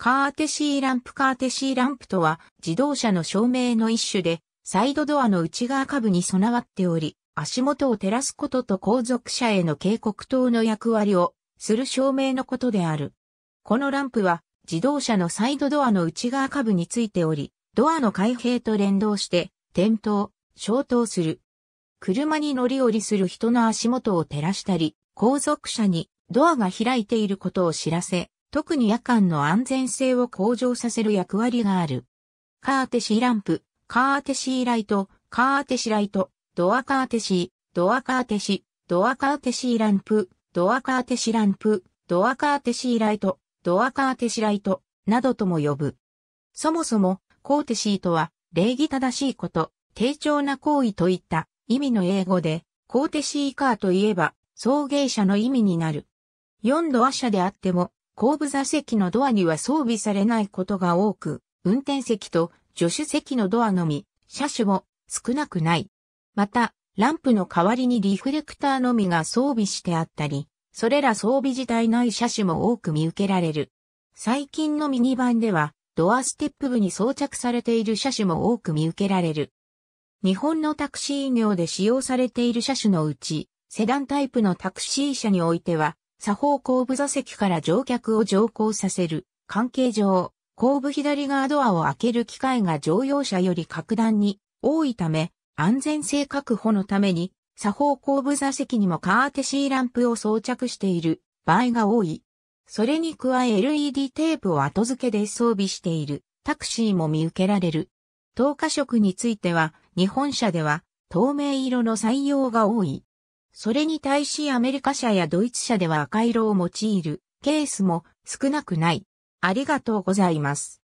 カーテシーランプカーテシーランプとは自動車の照明の一種でサイドドアの内側下部に備わっており足元を照らすことと後続車への警告灯の役割をする照明のことである。このランプは自動車のサイドドアの内側下部についておりドアの開閉と連動して点灯、消灯する。車に乗り降りする人の足元を照らしたり後続車にドアが開いていることを知らせ特に夜間の安全性を向上させる役割がある。カーテシーランプ、カーテシーライト、カーテシライト、ドアカーテシー、ドアカーテシ、ドアカーテシーランプ、ドアカーテシランプ、ドアカーテシーライト、ドアカーテシライト、などとも呼ぶ。そもそも、コーテシーとは、礼儀正しいこと、低調な行為といった意味の英語で、コーテシーカーといえば、送迎車の意味になる。4度ア車であっても、後部座席のドアには装備されないことが多く、運転席と助手席のドアのみ、車種も少なくない。また、ランプの代わりにリフレクターのみが装備してあったり、それら装備自体ない車種も多く見受けられる。最近のミニバンでは、ドアステップ部に装着されている車種も多く見受けられる。日本のタクシー業で使用されている車種のうち、セダンタイプのタクシー車においては、左方後部座席から乗客を乗降させる。関係上、後部左側ドアを開ける機会が乗用車より格段に多いため、安全性確保のために、左方後部座席にもカーテシーランプを装着している場合が多い。それに加え LED テープを後付けで装備しているタクシーも見受けられる。透過色については、日本車では透明色の採用が多い。それに対しアメリカ車やドイツ車では赤色を用いるケースも少なくない。ありがとうございます。